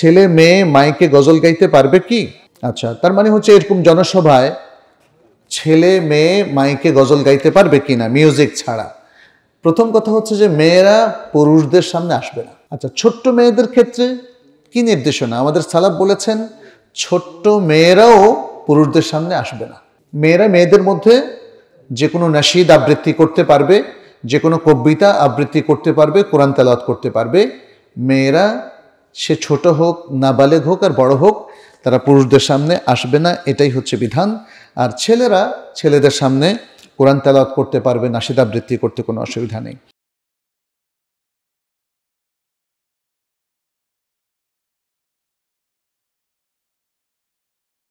ছেলে মেয়ে মাইকে গজল গাইতে পারবে কি আচ্ছা তার মানে হচ্ছে এরকম জনসভায় ছেলে মেয়ে মাইকে গজল গাইতে পারবে কি না মিউজিক ছাড়া প্রথম কথা হচ্ছে যে মেয়েরা পুরুষদের সামনে আসবে না আচ্ছা ছোট্ট মেয়েদের ক্ষেত্রে কি নির্দেশনা আমাদের সালাব বলেছেন ছোট্ট মেয়েরাও পুরুষদের সামনে আসবে না মেয়েরা মেয়েদের মধ্যে যে কোনো নাসিদ আবৃত্তি করতে পারবে যে কোনো কবিতা আবৃত্তি করতে পারবে কোরআন তালাত করতে পারবে মেয়েরা সে ছোট হোক না বালেগ হোক আর বড় হোক তারা পুরুষদের সামনে আসবে না এটাই হচ্ছে বিধান আর ছেলেরা ছেলেদের সামনে কোরআন তেলাওয়াত করতে পারবে নাশিদাবৃত্তি করতে কোনো অসুবিধা নেই